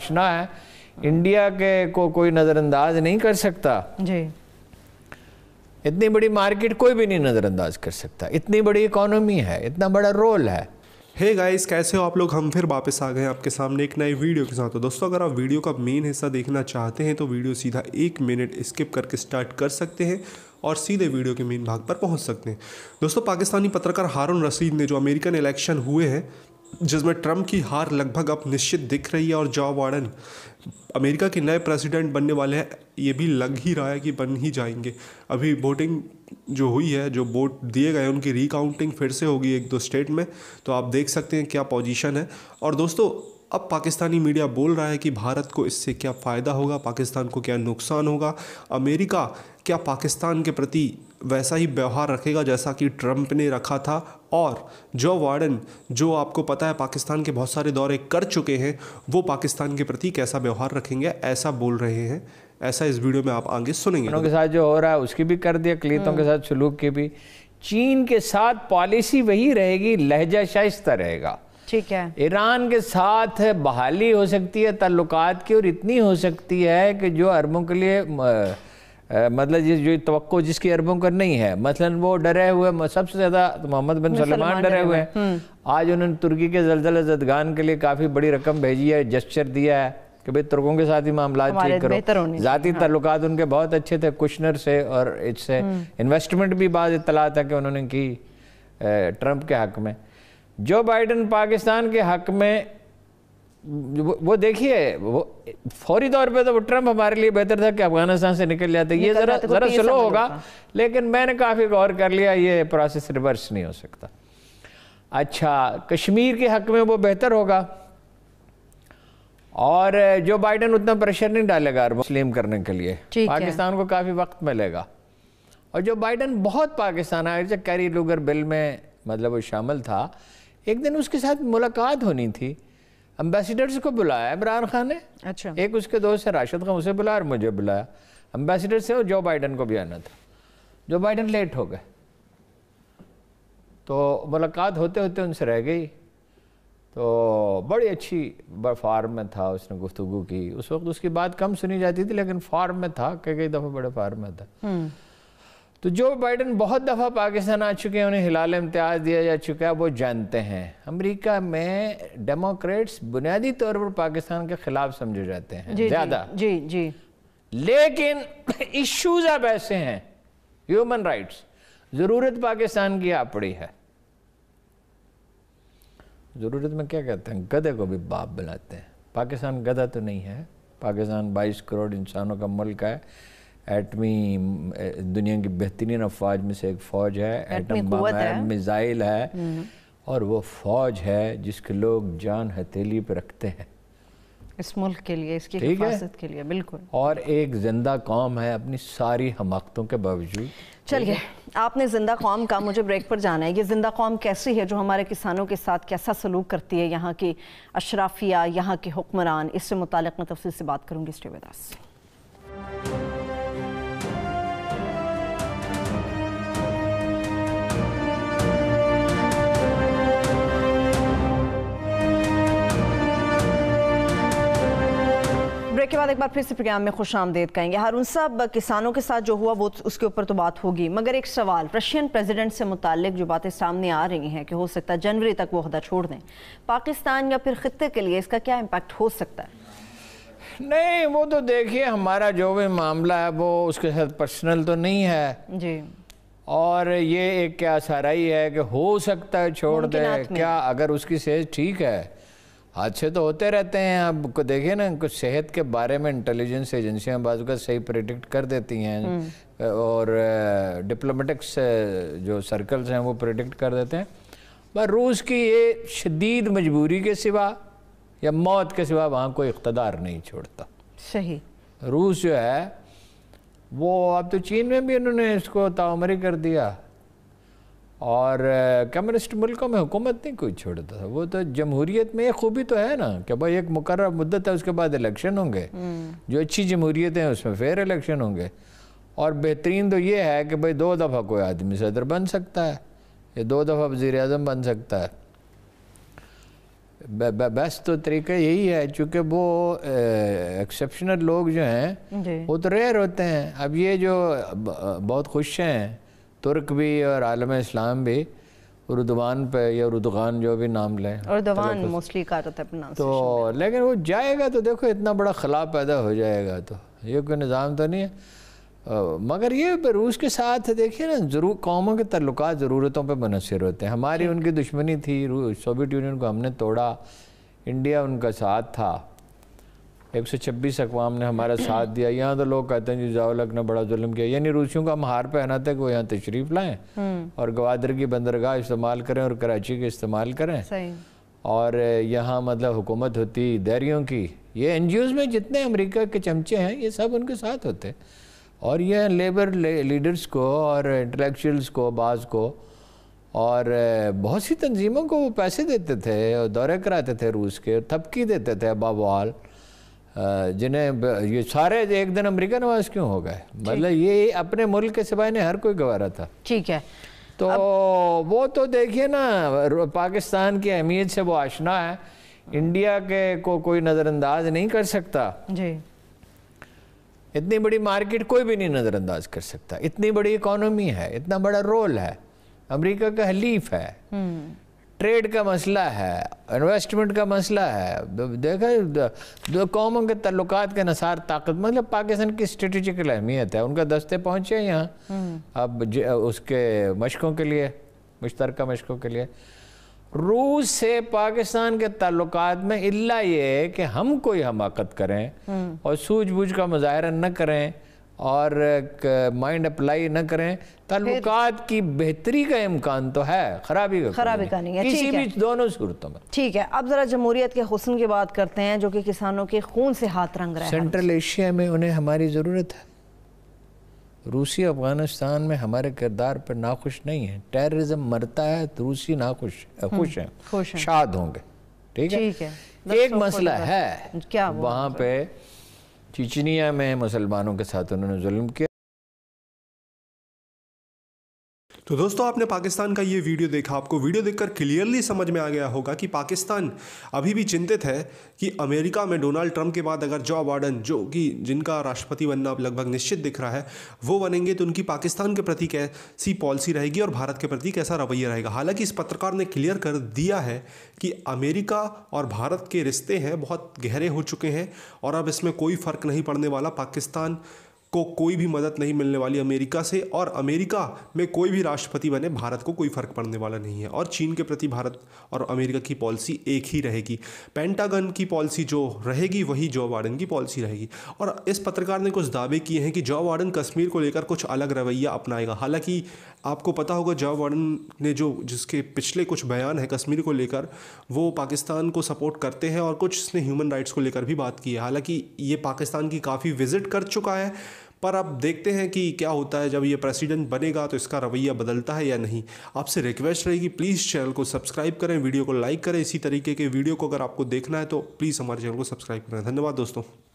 आशना है इंडिया के को कोई नज़रअंदाज नहीं कर सकता जी इतनी बड़ी मार्केट कोई भी नहीं नज़रअंदाज कर सकता इतनी बड़ी इकोनॉमी है इतना बड़ा रोल है हे hey गाइस कैसे हो आप लोग हम फिर वापस आ गए आपके सामने एक नई वीडियो के साथ तो दोस्तों अगर आप वीडियो का मेन हिस्सा देखना चाहते हैं तो वीडियो सीधा एक मिनट स्किप करके स्टार्ट कर सकते हैं और सीधे वीडियो के मेन भाग पर पहुंच सकते हैं दोस्तों पाकिस्तानी पत्रकार हारून रशीद ने जो अमेरिकन इलेक्शन हुए हैं जिसमें ट्रंप की हार लगभग अब निश्चित दिख रही है और जॉ वार्डन अमेरिका के नए प्रेसिडेंट बनने वाले हैं ये भी लग ही रहा है कि बन ही जाएंगे अभी वोटिंग जो हुई है जो वोट दिए गए उनकी रिकाउंटिंग फिर से होगी एक दो स्टेट में तो आप देख सकते हैं क्या पोजीशन है और दोस्तों अब पाकिस्तानी मीडिया बोल रहा है कि भारत को इससे क्या फ़ायदा होगा पाकिस्तान को क्या नुकसान होगा अमेरिका क्या पाकिस्तान के प्रति वैसा ही व्यवहार रखेगा जैसा कि ट्रंप ने रखा था और जो वार्डन जो आपको पता है पाकिस्तान के बहुत सारे दौरे कर चुके हैं वो पाकिस्तान के प्रति कैसा व्यवहार रखेंगे ऐसा बोल रहे हैं ऐसा इस वीडियो में आप आगे सुनेंगे के साथ जो हो रहा है उसकी भी कर दिया अकलीतों के हम्म। साथ सलूक की भी चीन के साथ पॉलिसी वही रहेगी लहजा शाइस्ता रहेगा ठीक है ईरान के साथ बहाली हो सकती है ताल्लुकात की और इतनी हो सकती है कि जो अरबों के लिए मतलब जिस जो तो जिसकी अरबों का नहीं है मसलन वो डरे हुए सबसे ज़्यादा तो मोहम्मद बिन सलमान डरे हुए हैं हम्म। आज उन्होंने तुर्की के जलजला जदगान के लिए काफ़ी बड़ी रकम भेजी है जस्चर दिया है कि भाई तुर्कों के साथ ही मामला ठीक करो ज़ाती हाँ। उनके बहुत अच्छे थे कुशनर से और इससे इन्वेस्टमेंट हम्म। भी बाद इतला था कि उन्होंने की ट्रंप के हक में जो बाइडन पाकिस्तान के हक में वो देखिए वो फौरी तौर पे तो ट्रंप हमारे लिए बेहतर था कि अफगानिस्तान से निकल जाते ये जरा तो जरा स्लो होगा लेकिन मैंने काफ़ी गौर कर लिया ये प्रोसेस रिवर्स नहीं हो सकता अच्छा कश्मीर के हक में वो बेहतर होगा और जो बाइडन उतना प्रेशर नहीं डालेगा मुस्लिम करने के लिए पाकिस्तान को काफ़ी वक्त मिलेगा और जो बाइडन बहुत पाकिस्तान आए जब कैरी लूगर बिल में मतलब वो शामिल था एक दिन उसके साथ मुलाकात होनी थी अम्बेसडर्स को बुलाया इमरान खान ने अच्छा एक उसके दोस्त है राशिद खान उसे बुलाया और मुझे बुलाया अम्बेसडर से और जो बाइडन को भी आना था जो बाइडन लेट हो गए तो मुलाकात होते होते उनसे रह गई तो बड़ी अच्छी फार्म में था उसने गुफ्तु की उस वक्त उसकी बात कम सुनी जाती थी लेकिन फार्म में था कई कई दफ़ा बड़े फार्म में था हम्म। तो जो बाइडन बहुत दफ़ा पाकिस्तान आ चुके हैं उन्हें हिलाल इम्तियाज़ दिया जा चुका है वो जानते हैं अमेरिका में डेमोक्रेट्स बुनियादी तौर पर पाकिस्तान के ख़िलाफ़ समझे जाते हैं ज़्यादा जी जी लेकिन इश्यूज अब ऐसे हैं ह्यूमन राइट्स ज़रूरत पाकिस्तान की आप पड़ी है ज़रूरत में क्या कहते हैं गधे को भी बाप बुलाते हैं पाकिस्तान गधा तो नहीं है पाकिस्तान 22 करोड़ इंसानों का मुल्क है एटमी mm, eh, दुनिया की बेहतरीन अफवाज में से एक फ़ौज है एटम बम है मिसाइल है हम्म। और वो फ़ौज है जिसके लोग जान हथेली पर रखते हैं इस मुल्क के लिए इसकी हिफाजत के लिए बिल्कुल और एक जिंदा कौम है अपनी सारी हमाकतों के बावजूद चलिए आपने जिंदा कौम का मुझे ब्रेक पर जाना है ये जिंदा कौम कैसी है जो हमारे किसानों के साथ कैसा सलूक करती है यहाँ की अशराफिया यहाँ के हुक्मरान इससे मुतल मैं तफसील से बात करूँगी स्टेवेदास से के बाद एक बार फिर से प्रोग्राम में खुश आमदेद कहेंगे हारून साहब किसानों के साथ जो हुआ वो उसके ऊपर तो बात होगी मगर एक सवाल रशियन प्रेसिडेंट से मुतालिक जो बातें सामने आ रही हैं कि हो सकता है जनवरी तक वो अहदा छोड़ दें पाकिस्तान या फिर खत्े के लिए इसका क्या इम्पैक्ट हो सकता है नहीं वो तो देखिए हमारा जो भी मामला है वो उसके साथ पर्सनल तो नहीं है जी और ये एक क्या सारा ही है कि हो सकता है छोड़ दे क्या अगर उसकी सेहत ठीक है हादसे तो होते रहते हैं अब देखिए ना कुछ सेहत के बारे में इंटेलिजेंस एजेंसियां बाजू का सही प्रिडिक्ट कर देती हैं हम्म। और डिप्लोमेटिक्स जो सर्कल्स हैं वो प्रिडिक्ट कर देते हैं पर रूस की ये शदीद मजबूरी के सिवा या मौत के सिवा वहाँ कोई इकतदार नहीं छोड़ता सही रूस जो है वो अब तो चीन में भी उन्होंने इसको ताउमरी कर दिया और कम्युनिस्ट मुल्कों में हुकूमत नहीं कोई छोड़ता था वो तो जमहूरीत में एक खूबी तो है ना कि भाई एक मुकर मुद्दत है उसके बाद इलेक्शन होंगे हम्म। जो अच्छी जमहूरियतें हैं उसमें फेयर इलेक्शन होंगे और बेहतरीन तो ये है कि भाई दो दफ़ा कोई आदमी सदर बन सकता है या दो दफ़ा वज़ी अजम बन सकता है बेस्ट तो तरीका यही है चूँकि वो एक्सेप्शनल लोग जो हैं वो तो रेयर होते हैं अब ये जो बहुत खुश हैं तुर्क भी और आलम इस्लाम भी उर्दवान पे या उर्दगान जो भी नाम लें मोस्टली का तो तो लेकिन वो जाएगा तो देखो इतना बड़ा खला पैदा हो जाएगा तो ये कोई निज़ाम तो नहीं है आ, मगर ये रूस के साथ देखिए ना ज़रूर कौमों के तल्लुक ज़रूरतों पर मुनसर होते हैं हमारी उनकी दुश्मनी थी सोवियत यूनियन को हमने तोड़ा इंडिया उनका साथ था एक सौ छब्बीस अकवाम ने हमारा साथ दिया यहाँ तो लोग कहते हैं जी जाओलक ने बड़ा जुल्म किया यानी रूसियों का हम हार पहना था कि वो यहाँ तशरीफ़ लाएँ हम्म। और गवादर की बंदरगाह इस्तेमाल करें और कराची के इस्तेमाल करें और यहाँ मतलब हुकूमत होती दैरियों की ये एन जी ओज़ में जितने अमरीका के चमचे हैं ये सब उनके साथ होते और यह लेबर ले, लीडर्स को और इंटेलेक्चुअल्स को बाज को और बहुत सी तंजीमों को वो पैसे देते थे और दौरे कराते थे रूस के थपकी देते थे अबावाल जिन्हें ये सारे एक दिन अमेरिका नवाज क्यों हो गए मतलब ये अपने मुल्क के सिवाय ने हर कोई गवारा था ठीक है तो वो तो देखिए ना पाकिस्तान की अहमियत से वो आशना है इंडिया के को कोई नज़रअंदाज नहीं कर सकता जी इतनी बड़ी मार्केट कोई भी नहीं नज़रअंदाज कर सकता इतनी बड़ी इकोनॉमी है इतना बड़ा रोल है अमेरिका का हलीफ है हम्म। ट्रेड का मसला है इन्वेस्टमेंट का मसला है देखा दो कौमों के तल्लक के नसार ताकत मतलब पाकिस्तान की स्ट्रेटिजिकल अहमियत है उनका दस्ते पहुँचे यहाँ हम्म। अब उसके मशक़ों के लिए मुश्तर मशक़ों के लिए रूस से पाकिस्तान के तल्लक में इला ये है कि हम कोई हमाकत करें हम्म। और सूझबूझ का मुजाहरा न करें और माइंड अप्लाई न करें तल्लुकात की बेहतरी का इम्कान तो है खराबी का खराबी का नहीं है किसी भी दोनों सूरतों में ठीक है अब ज़रा जमहूरियत के हसन की बात करते हैं जो कि किसानों के खून से हाथ रंग रहे सेंट्रल एशिया में उन्हें हमारी ज़रूरत है रूसी अफ़गानिस्तान में हमारे किरदार पर नाखुश नहीं है टेररिज्म मरता है तो रूसी नाखुश हम्म, खुश हैं शाद होंगे ठीक है एक मसला है क्या वहाँ पे चिचनिया में मुसलमानों के साथ उन्होंने जुल्म किया तो दोस्तों आपने पाकिस्तान का ये वीडियो देखा आपको वीडियो देखकर क्लियरली समझ में आ गया होगा कि पाकिस्तान अभी भी चिंतित है कि अमेरिका में डोनाल्ड ट्रंप के बाद अगर जो बाइडन जो कि जिनका राष्ट्रपति बनना अब लगभग निश्चित दिख रहा है वो बनेंगे तो उनकी पाकिस्तान के प्रति कैसी पॉलिसी रहेगी और भारत के प्रति कैसा रवैया रहेगा हालांकि इस पत्रकार ने क्लियर कर दिया है कि अमेरिका और भारत के रिश्ते हैं बहुत गहरे हो चुके हैं और अब इसमें कोई फ़र्क नहीं पड़ने वाला पाकिस्तान को कोई भी मदद नहीं मिलने वाली अमेरिका से और अमेरिका में कोई भी राष्ट्रपति बने भारत को कोई फ़र्क पड़ने वाला नहीं है और चीन के प्रति भारत और अमेरिका की पॉलिसी एक ही रहेगी पेंटागन की पॉलिसी जो रहेगी वही जो वार्डन की पॉलिसी रहेगी और इस पत्रकार ने कुछ दावे किए हैं कि जो वार्डन कश्मीर को लेकर कुछ अलग रवैया अपनाएगा हालांकि आपको पता होगा जॉ वार्डन ने जो जिसके पिछले कुछ बयान है कश्मीर को लेकर वो पाकिस्तान को सपोर्ट करते हैं और कुछ इसने ह्यूमन राइट्स को लेकर भी बात की है हालांकि ये पाकिस्तान की काफ़ी विजिट कर चुका है पर अब देखते हैं कि क्या होता है जब ये प्रेसिडेंट बनेगा तो इसका रवैया बदलता है या नहीं आपसे रिक्वेस्ट रहेगी प्लीज़ चैनल को सब्सक्राइब करें वीडियो को लाइक करें इसी तरीके के वीडियो को अगर आपको देखना है तो प्लीज़ हमारे चैनल को सब्सक्राइब करें धन्यवाद दोस्तों